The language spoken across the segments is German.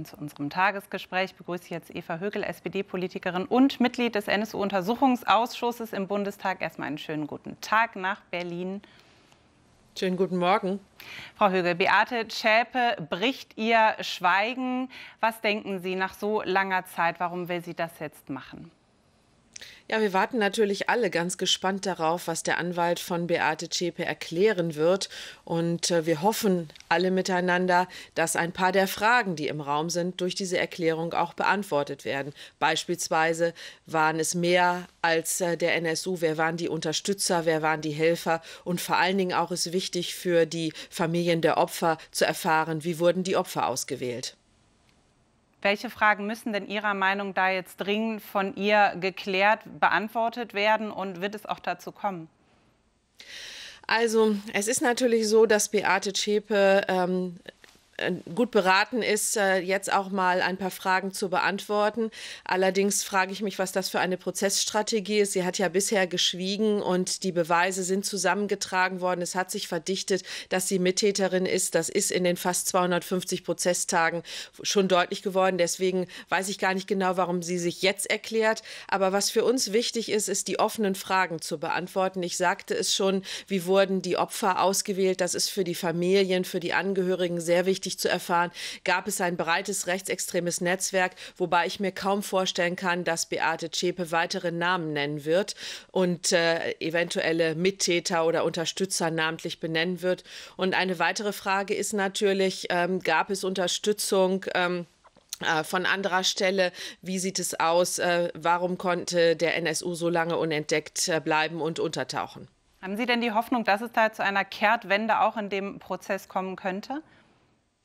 Und zu unserem Tagesgespräch begrüße ich jetzt Eva Högel, SPD-Politikerin und Mitglied des NSU-Untersuchungsausschusses im Bundestag. Erstmal einen schönen guten Tag nach Berlin. Schönen guten Morgen. Frau Högel, Beate Schäpe bricht ihr Schweigen. Was denken Sie nach so langer Zeit? Warum will sie das jetzt machen? Ja, wir warten natürlich alle ganz gespannt darauf, was der Anwalt von Beate Zschäpe erklären wird. Und äh, wir hoffen alle miteinander, dass ein paar der Fragen, die im Raum sind, durch diese Erklärung auch beantwortet werden. Beispielsweise waren es mehr als äh, der NSU, wer waren die Unterstützer, wer waren die Helfer. Und vor allen Dingen auch ist wichtig für die Familien der Opfer zu erfahren, wie wurden die Opfer ausgewählt. Welche Fragen müssen denn Ihrer Meinung da jetzt dringend von ihr geklärt, beantwortet werden und wird es auch dazu kommen? Also es ist natürlich so, dass Beate Zschäpe ähm, äh, gut beraten ist, äh, jetzt auch mal ein paar Fragen zu beantworten. Allerdings frage ich mich, was das für eine Prozessstrategie ist. Sie hat ja bisher geschwiegen und die Beweise sind zusammengetragen worden. Es hat sich verdichtet, dass sie Mittäterin ist. Das ist in den fast 250 Prozesstagen schon deutlich geworden. Deswegen weiß ich gar nicht genau, warum sie sich jetzt erklärt. Aber was für uns wichtig ist, ist die offenen Fragen zu beantworten. Ich sagte es schon, wie wurden die Opfer ausgewählt? Das ist für die Familien, für die Angehörigen sehr wichtig richtig zu erfahren, gab es ein breites rechtsextremes Netzwerk, wobei ich mir kaum vorstellen kann, dass Beate Zschäpe weitere Namen nennen wird und äh, eventuelle Mittäter oder Unterstützer namentlich benennen wird. Und eine weitere Frage ist natürlich, ähm, gab es Unterstützung? Ähm, äh, von anderer Stelle, wie sieht es aus? Äh, warum konnte der NSU so lange unentdeckt äh, bleiben und untertauchen? Haben Sie denn die Hoffnung, dass es da zu einer Kehrtwende auch in dem Prozess kommen könnte?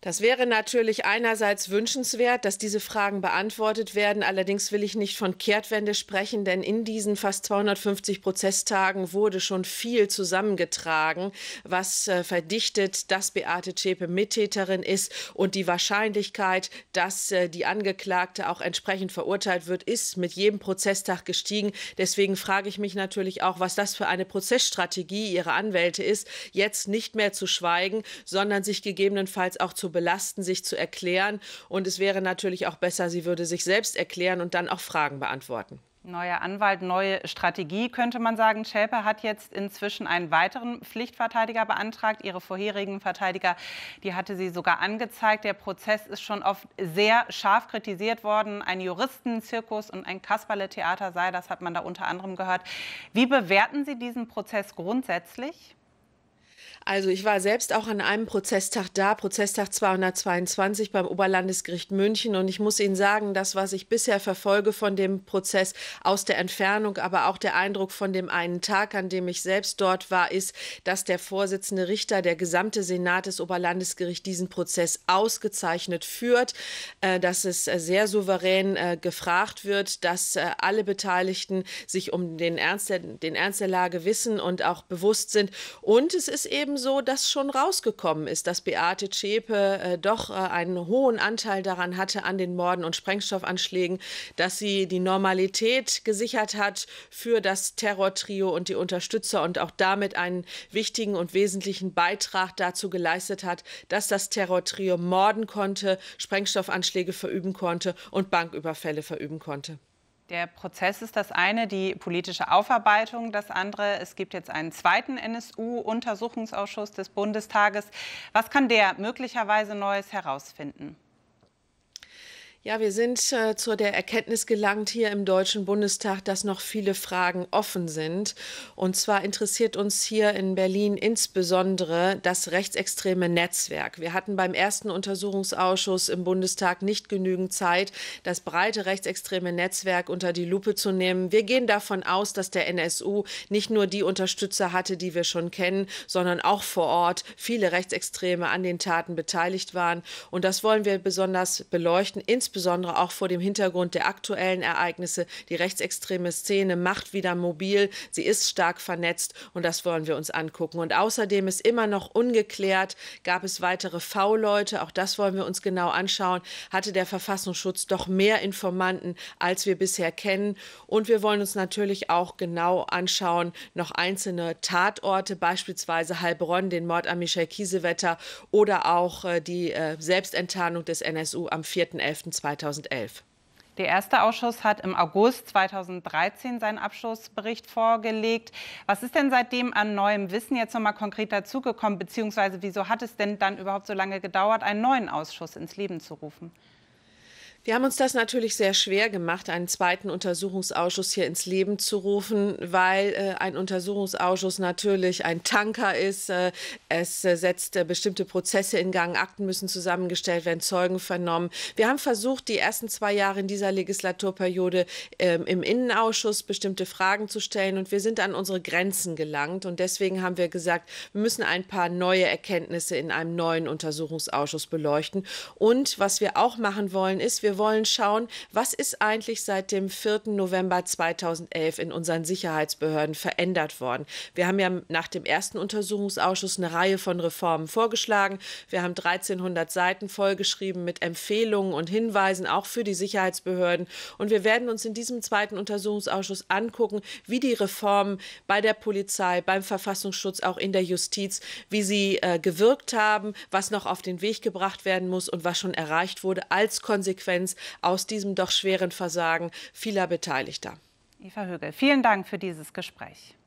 Das wäre natürlich einerseits wünschenswert, dass diese Fragen beantwortet werden. Allerdings will ich nicht von Kehrtwende sprechen, denn in diesen fast 250 Prozesstagen wurde schon viel zusammengetragen, was äh, verdichtet, dass Beate Zschäpe Mittäterin ist. Und die Wahrscheinlichkeit, dass äh, die Angeklagte auch entsprechend verurteilt wird, ist mit jedem Prozesstag gestiegen. Deswegen frage ich mich natürlich auch, was das für eine Prozessstrategie ihrer Anwälte ist, jetzt nicht mehr zu schweigen, sondern sich gegebenenfalls auch zu belasten, sich zu erklären. Und es wäre natürlich auch besser, sie würde sich selbst erklären und dann auch Fragen beantworten. Neuer Anwalt, neue Strategie, könnte man sagen. Schäpe hat jetzt inzwischen einen weiteren Pflichtverteidiger beantragt. Ihre vorherigen Verteidiger, die hatte sie sogar angezeigt. Der Prozess ist schon oft sehr scharf kritisiert worden. Ein Juristenzirkus und ein Kasperle-Theater sei, das hat man da unter anderem gehört. Wie bewerten Sie diesen Prozess grundsätzlich? Also ich war selbst auch an einem Prozesstag da, Prozesstag 222 beim Oberlandesgericht München. Und ich muss Ihnen sagen, das, was ich bisher verfolge von dem Prozess aus der Entfernung, aber auch der Eindruck von dem einen Tag, an dem ich selbst dort war, ist, dass der Vorsitzende Richter, der gesamte Senat des Oberlandesgerichts diesen Prozess ausgezeichnet führt, äh, dass es äh, sehr souverän äh, gefragt wird, dass alle Beteiligten sich um den Ernst der, den Ernst der Lage wissen und auch bewusst sind. Und es ist eben eben so, dass schon rausgekommen ist, dass Beate Zschäpe äh, doch äh, einen hohen Anteil daran hatte an den Morden und Sprengstoffanschlägen, dass sie die Normalität gesichert hat für das Terrortrio und die Unterstützer und auch damit einen wichtigen und wesentlichen Beitrag dazu geleistet hat, dass das Terrortrio morden konnte, Sprengstoffanschläge verüben konnte und Banküberfälle verüben konnte. Der Prozess ist das eine, die politische Aufarbeitung das andere. Es gibt jetzt einen zweiten NSU-Untersuchungsausschuss des Bundestages. Was kann der möglicherweise Neues herausfinden? Ja, wir sind äh, zu der Erkenntnis gelangt hier im Deutschen Bundestag, dass noch viele Fragen offen sind. Und zwar interessiert uns hier in Berlin insbesondere das rechtsextreme Netzwerk. Wir hatten beim ersten Untersuchungsausschuss im Bundestag nicht genügend Zeit, das breite rechtsextreme Netzwerk unter die Lupe zu nehmen. Wir gehen davon aus, dass der NSU nicht nur die Unterstützer hatte, die wir schon kennen, sondern auch vor Ort viele Rechtsextreme an den Taten beteiligt waren. Und das wollen wir besonders beleuchten. Insbesondere insbesondere auch vor dem Hintergrund der aktuellen Ereignisse. Die rechtsextreme Szene macht wieder mobil, sie ist stark vernetzt und das wollen wir uns angucken. Und außerdem ist immer noch ungeklärt, gab es weitere V-Leute, auch das wollen wir uns genau anschauen. Hatte der Verfassungsschutz doch mehr Informanten, als wir bisher kennen? Und wir wollen uns natürlich auch genau anschauen, noch einzelne Tatorte, beispielsweise Heilbronn, den Mord an Michel Kiesewetter oder auch äh, die äh, Selbstenttarnung des NSU am 4.11. 2011. Der erste Ausschuss hat im August 2013 seinen Abschlussbericht vorgelegt. Was ist denn seitdem an neuem Wissen jetzt nochmal konkret dazugekommen? Beziehungsweise wieso hat es denn dann überhaupt so lange gedauert, einen neuen Ausschuss ins Leben zu rufen? Wir haben uns das natürlich sehr schwer gemacht, einen zweiten Untersuchungsausschuss hier ins Leben zu rufen, weil äh, ein Untersuchungsausschuss natürlich ein Tanker ist. Äh, es äh, setzt äh, bestimmte Prozesse in Gang, Akten müssen zusammengestellt werden, Zeugen vernommen. Wir haben versucht, die ersten zwei Jahre in dieser Legislaturperiode ähm, im Innenausschuss bestimmte Fragen zu stellen und wir sind an unsere Grenzen gelangt. Und deswegen haben wir gesagt, wir müssen ein paar neue Erkenntnisse in einem neuen Untersuchungsausschuss beleuchten. Und was wir auch machen wollen, ist, wir wir wollen schauen, was ist eigentlich seit dem 4. November 2011 in unseren Sicherheitsbehörden verändert worden. Wir haben ja nach dem ersten Untersuchungsausschuss eine Reihe von Reformen vorgeschlagen. Wir haben 1300 Seiten vollgeschrieben mit Empfehlungen und Hinweisen, auch für die Sicherheitsbehörden. Und wir werden uns in diesem zweiten Untersuchungsausschuss angucken, wie die Reformen bei der Polizei, beim Verfassungsschutz, auch in der Justiz, wie sie äh, gewirkt haben, was noch auf den Weg gebracht werden muss und was schon erreicht wurde als Konsequenz Bewusstseins aus diesem doch schweren Versagen vieler Beteiligter. Eva Högel, vielen Dank für dieses Gespräch.